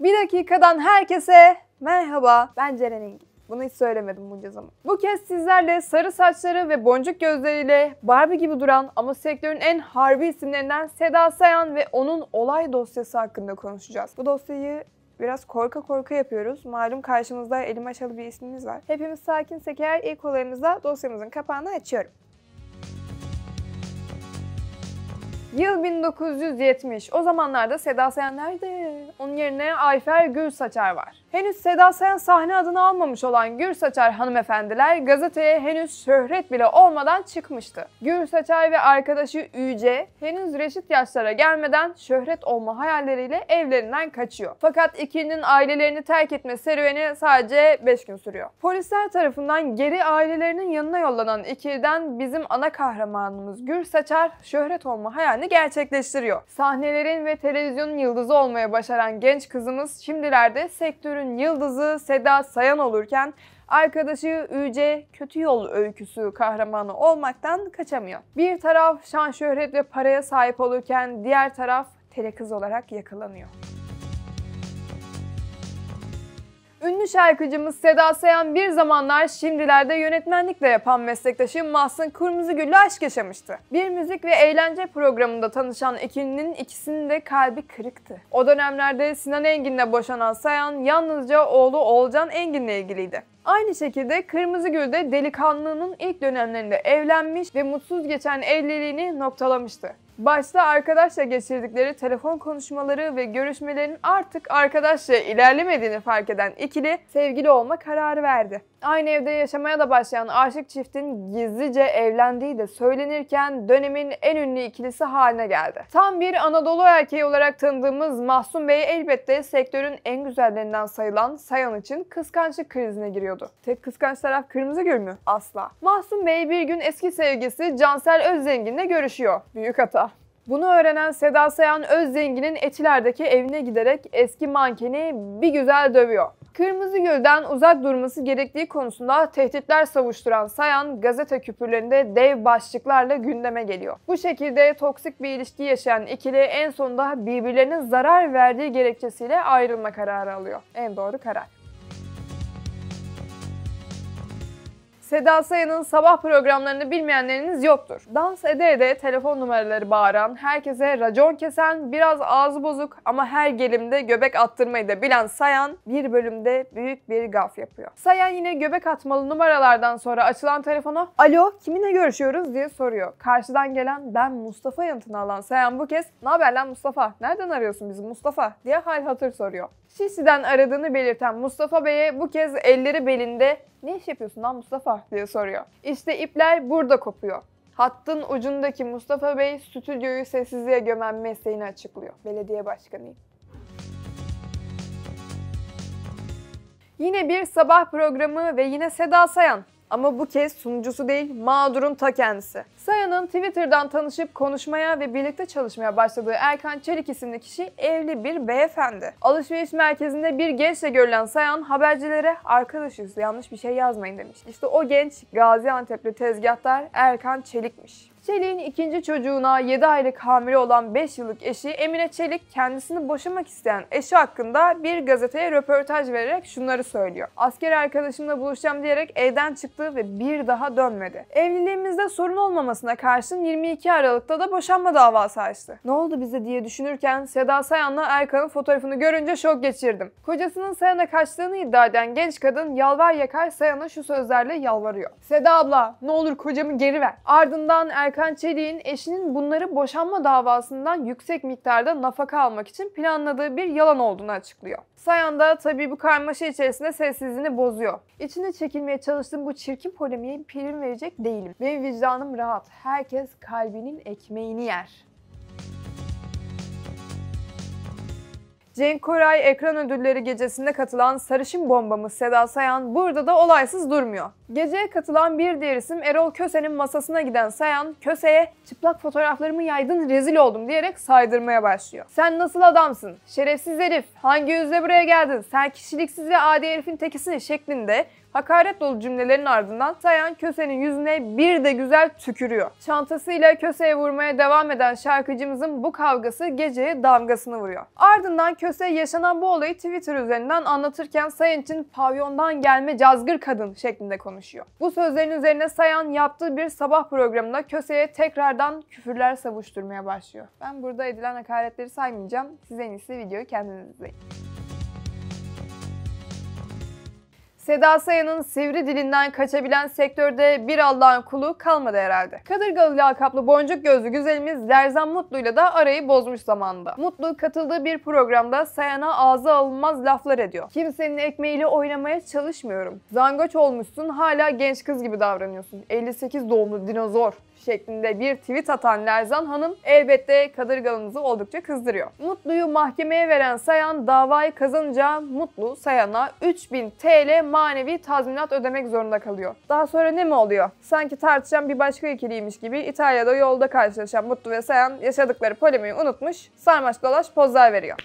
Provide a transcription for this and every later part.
Bir dakikadan herkese merhaba. Ben Ceren Engin. Bunu hiç söylemedim bunca zaman. Bu kez sizlerle sarı saçları ve boncuk gözleriyle Barbie gibi duran ama sektörün en harbi isimlerinden Seda Sayan ve onun olay dosyası hakkında konuşacağız. Bu dosyayı biraz korka korka yapıyoruz. Malum karşımızda elim aşalı bir ismimiz var. Hepimiz sakinsek eğer ilk olayımızda dosyamızın kapağını açıyorum. Yıl 1970. O zamanlarda Seda Sayan nerede? Onun yerine Ayfer Gül Saçar var. Henüz Seda Sayan sahne adını almamış olan Gürsaçar hanımefendiler gazeteye henüz şöhret bile olmadan çıkmıştı. Gürsaçar ve arkadaşı Üce henüz reşit yaşlara gelmeden şöhret olma hayalleriyle evlerinden kaçıyor. Fakat ikilinin ailelerini terk etme serüveni sadece 5 gün sürüyor. Polisler tarafından geri ailelerinin yanına yollanan ikiliden bizim ana kahramanımız Gürsaçar şöhret olma hayalini gerçekleştiriyor. Sahnelerin ve televizyonun yıldızı olmaya başaran genç kızımız şimdilerde sektörü Türkülür'ün yıldızı Seda Sayan olurken arkadaşı Üce kötü yol öyküsü kahramanı olmaktan kaçamıyor. Bir taraf şan şöhret ve paraya sahip olurken diğer taraf telekız olarak yakalanıyor. Ünlü şarkıcımız Seda Sayan bir zamanlar şimdilerde yönetmenlik de yapan meslektaşı Mahsun Kırmızıgül'le aşk yaşamıştı. Bir müzik ve eğlence programında tanışan ikilinin ikisinin de kalbi kırıktı. O dönemlerde Sinan Engin'le boşanan Sayan yalnızca oğlu Oğulcan Engin'le ilgiliydi. Aynı şekilde Kırmızıgül de delikanlılığının ilk dönemlerinde evlenmiş ve mutsuz geçen evliliğini noktalamıştı. Başta arkadaşla geçirdikleri telefon konuşmaları ve görüşmelerin artık arkadaşla ilerlemediğini fark eden ikili sevgili olma kararı verdi. Aynı evde yaşamaya da başlayan aşık çiftin gizlice evlendiği de söylenirken dönemin en ünlü ikilisi haline geldi. Tam bir Anadolu erkeği olarak tanıdığımız Mahsun Bey elbette sektörün en güzellerinden sayılan Sayan için kıskançlık krizine giriyordu. Tek kıskanç taraf kırmızı gül mü? Asla. Mahsun Bey bir gün eski sevgisi Cansel Özzengin'le görüşüyor. Büyük hata. Bunu öğrenen Seda Sayan Özzengin'in Etiler'deki evine giderek eski mankeni bir güzel dövüyor. Kırmızı Gül'den uzak durması gerektiği konusunda tehditler savuşturan Sayan gazete küpürlerinde dev başlıklarla gündeme geliyor. Bu şekilde toksik bir ilişki yaşayan ikili en sonunda birbirlerinin zarar verdiği gerekçesiyle ayrılma kararı alıyor. En doğru karar. Seda Sayan'ın sabah programlarını bilmeyenleriniz yoktur. Dans ede ede telefon numaraları bağıran, herkese racon kesen, biraz ağzı bozuk ama her gelimde göbek attırmayı da bilen Sayan bir bölümde büyük bir gaf yapıyor. Sayan yine göbek atmalı numaralardan sonra açılan telefona alo kiminle görüşüyoruz diye soruyor. Karşıdan gelen ben Mustafa yanıtını alan Sayan bu kez ne haber lan Mustafa nereden arıyorsun bizi Mustafa diye hal hatır soruyor. Şişli'den aradığını belirten Mustafa Bey'e bu kez elleri belinde ne iş yapıyorsun lan Mustafa diye soruyor. İşte ipler burada kopuyor. Hattın ucundaki Mustafa Bey stüdyoyu sessizliğe gömen mesleğini açıklıyor. Belediye başkanıyım. Yine bir sabah programı ve yine Seda Sayan. Ama bu kez sunucusu değil, mağdurun ta kendisi. Saya'nın Twitter'dan tanışıp konuşmaya ve birlikte çalışmaya başladığı Erkan Çelik isimli kişi evli bir beyefendi. Alışveriş merkezinde bir gençle görülen Sayan habercilere arkadaşız yanlış bir şey yazmayın demiş. İşte o genç Gaziantep'li tezgahtar Erkan Çelik'miş. Çelik'in ikinci çocuğuna 7 aylık hamile olan 5 yıllık eşi Emine Çelik kendisini boşamak isteyen eşi hakkında bir gazeteye röportaj vererek şunları söylüyor. Asker arkadaşımla buluşacağım diyerek evden çıktı ve bir daha dönmedi. Evliliğimizde sorun olmamasına karşın 22 Aralık'ta da boşanma davası açtı. Ne oldu bize diye düşünürken Seda Sayan'la Erkan'ın fotoğrafını görünce şok geçirdim. Kocasının Sayan'a kaçtığını iddia eden genç kadın yalvar yakar Sayan'a şu sözlerle yalvarıyor. Seda abla ne olur kocamı geri ver. Ardından Erkan Hakan Çelik'in eşinin bunları boşanma davasından yüksek miktarda nafaka almak için planladığı bir yalan olduğunu açıklıyor. Sayan da tabii bu karmaşa içerisinde sessizliğini bozuyor. İçine çekilmeye çalıştığım bu çirkin polemiğe prim verecek değilim. Benim vicdanım rahat. Herkes kalbinin ekmeğini yer. Cenk Koray Ekran Ödülleri gecesinde katılan sarışın bombamız Seda Sayan burada da olaysız durmuyor. Geceye katılan bir diğer isim Erol Köse'nin masasına giden Sayan, Köse'ye çıplak fotoğraflarımı yaydın rezil oldum diyerek saydırmaya başlıyor. Sen nasıl adamsın? Şerefsiz herif. Hangi yüzle buraya geldin? Sen kişiliksiz ve adi herifin tekisin şeklinde Hakaret dolu cümlelerin ardından Sayan Köse'nin yüzüne bir de güzel tükürüyor. Çantasıyla Köse'ye vurmaya devam eden şarkıcımızın bu kavgası geceye damgasını vuruyor. Ardından Köse yaşanan bu olayı Twitter üzerinden anlatırken Sayan için pavyondan gelme cazgır kadın şeklinde konuşuyor. Bu sözlerin üzerine Sayan yaptığı bir sabah programında Köse'ye tekrardan küfürler savuşturmaya başlıyor. Ben burada edilen hakaretleri saymayacağım. Siz en iyisi videoyu kendiniz izleyin. Seda Sayan'ın sivri dilinden kaçabilen sektörde bir Allah'ın kulu kalmadı herhalde. Kadırgalı lakaplı boncuk gözlü güzelimiz Lerzan Mutlu'yla da arayı bozmuş zamanda. Mutlu katıldığı bir programda Sayan'a ağza alınmaz laflar ediyor. Kimsenin ekmeğiyle oynamaya çalışmıyorum. Zangoç olmuşsun hala genç kız gibi davranıyorsun. 58 doğumlu dinozor şeklinde bir tweet atan Lerzan Hanım elbette kadırgalımızı oldukça kızdırıyor. Mutlu'yu mahkemeye veren Sayan davayı kazanınca Mutlu Sayan'a 3000 TL manevi tazminat ödemek zorunda kalıyor. Daha sonra ne mi oluyor? Sanki tartışan bir başka ikiliymiş gibi İtalya'da yolda karşılaşan Mutlu ve Sayan yaşadıkları polemiği unutmuş sarmaş dolaş pozlar veriyor.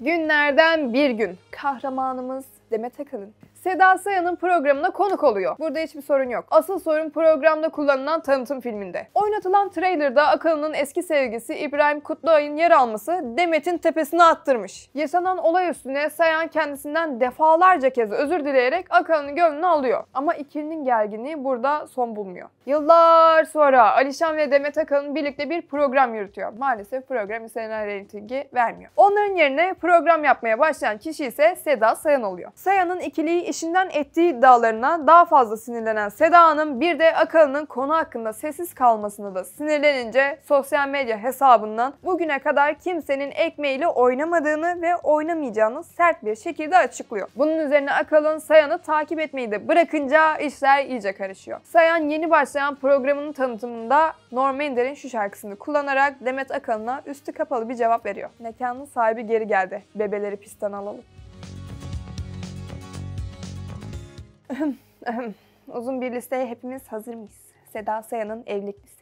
Günlerden bir gün kahramanımız Demet Akalın Seda Sayan'ın programına konuk oluyor. Burada hiçbir sorun yok. Asıl sorun programda kullanılan tanıtım filminde. Oynatılan trailerda Akalın'ın eski sevgisi İbrahim Kutluay'ın yer alması Demet'in tepesine attırmış. Yaşanan olay üstüne Sayan kendisinden defalarca kez özür dileyerek Akalın'ın gönlünü alıyor. Ama ikilinin gerginliği burada son bulmuyor. Yıllar sonra Alişan ve Demet Akalın birlikte bir program yürütüyor. Maalesef program istenilen reytingi vermiyor. Onların yerine program yapmaya başlayan kişi ise Seda Sayan oluyor. Sayan'ın ikiliyi işinden ettiği iddialarına daha fazla sinirlenen Seda Hanım bir de Akalın'ın konu hakkında sessiz kalmasına da sinirlenince sosyal medya hesabından bugüne kadar kimsenin ekmeğiyle oynamadığını ve oynamayacağını sert bir şekilde açıklıyor. Bunun üzerine Akalın Sayan'ı takip etmeyi de bırakınca işler iyice karışıyor. Sayan yeni başlayan başlayan programının tanıtımında Norm Ender'in şu şarkısını kullanarak Demet Akalın'a üstü kapalı bir cevap veriyor. Mekanın sahibi geri geldi. Bebeleri pistten alalım. Uzun bir listeye hepimiz hazır mıyız? Seda Sayan'ın evlilik listesi.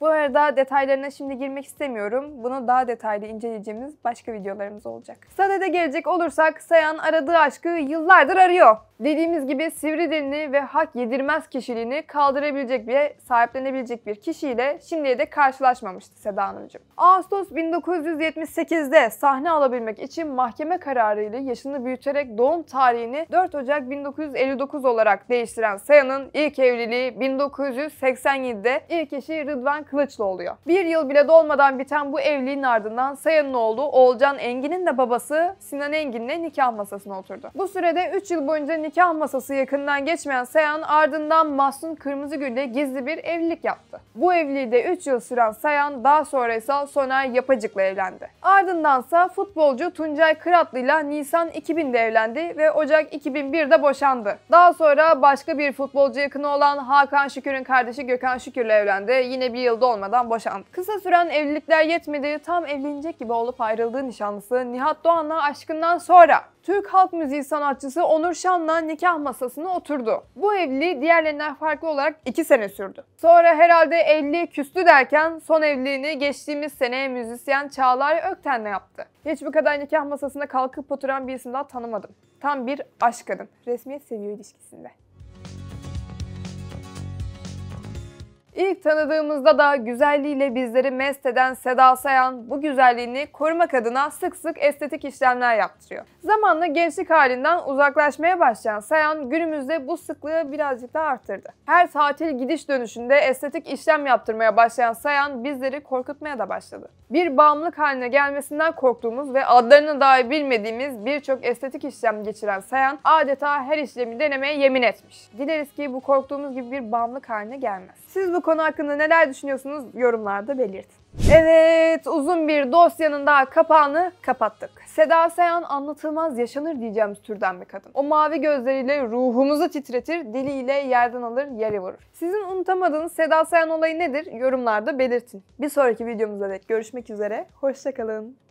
Bu arada detaylarına şimdi girmek istemiyorum. Bunu daha detaylı inceleyeceğimiz başka videolarımız olacak. Sade'de gelecek olursak Sayan aradığı aşkı yıllardır arıyor. Dediğimiz gibi sivri dilini ve hak yedirmez kişiliğini kaldırabilecek bir sahiplenebilecek bir kişiyle şimdiye de karşılaşmamıştı Seda Hanımcığım. Ağustos 1978'de sahne alabilmek için mahkeme kararıyla yaşını büyüterek doğum tarihini 4 Ocak 1959 olarak değiştiren Sayan'ın ilk evliliği 1987'de ilk eşi Rıdvan Kılıçlı oluyor. Bir yıl bile dolmadan biten bu evliliğin ardından Sayan'ın oğlu Olcan Engin'in de babası Sinan Engin'le nikah masasına oturdu. Bu sürede 3 yıl boyunca nikah masası yakından geçmeyen Sayan ardından Mahsun Kırmızıgül'le gizli bir evlilik yaptı. Bu evliliği de 3 yıl süren Sayan daha sonra ise Soner Yapacık'la evlendi. Ardındansa futbolcu Tuncay Kıratlı'yla Nisan 2000'de evlendi ve Ocak 2001'de boşandı. Daha sonra başka bir futbolcu yakını olan Hakan Şükür'ün kardeşi Gökhan Şükür'le evlendi. Yine bir yıl koşulda olmadan boşandı. Kısa süren evlilikler yetmedi. Tam evlenecek gibi olup ayrıldığı nişanlısı Nihat Doğan'la aşkından sonra Türk halk müziği sanatçısı Onur Şan'la nikah masasına oturdu. Bu evliliği diğerlerinden farklı olarak 2 sene sürdü. Sonra herhalde evliliği küstü derken son evliliğini geçtiğimiz sene müzisyen Çağlar Ökten'le yaptı. Hiç bu kadar nikah masasına kalkıp oturan bir isim daha tanımadım. Tam bir aşk kadın. Resmiyet seviyor ilişkisinde. İlk tanıdığımızda da güzelliğiyle bizleri mest eden Seda Sayan bu güzelliğini korumak adına sık sık estetik işlemler yaptırıyor. Zamanla gençlik halinden uzaklaşmaya başlayan Sayan günümüzde bu sıklığı birazcık da arttırdı. Her tatil gidiş dönüşünde estetik işlem yaptırmaya başlayan Sayan bizleri korkutmaya da başladı. Bir bağımlılık haline gelmesinden korktuğumuz ve adlarını dahi bilmediğimiz birçok estetik işlem geçiren Sayan adeta her işlemi denemeye yemin etmiş. Dileriz ki bu korktuğumuz gibi bir bağımlılık haline gelmez. Siz bu bu konu hakkında neler düşünüyorsunuz yorumlarda belirtin. Evet, uzun bir dosyanın daha kapağını kapattık. Seda Sayan anlatılmaz yaşanır diyeceğimiz türden bir kadın. O mavi gözleriyle ruhumuzu titretir, diliyle yerden alır, yere vurur. Sizin unutamadığınız Seda Sayan olayı nedir? Yorumlarda belirtin. Bir sonraki videomuzda dek görüşmek üzere, hoşçakalın.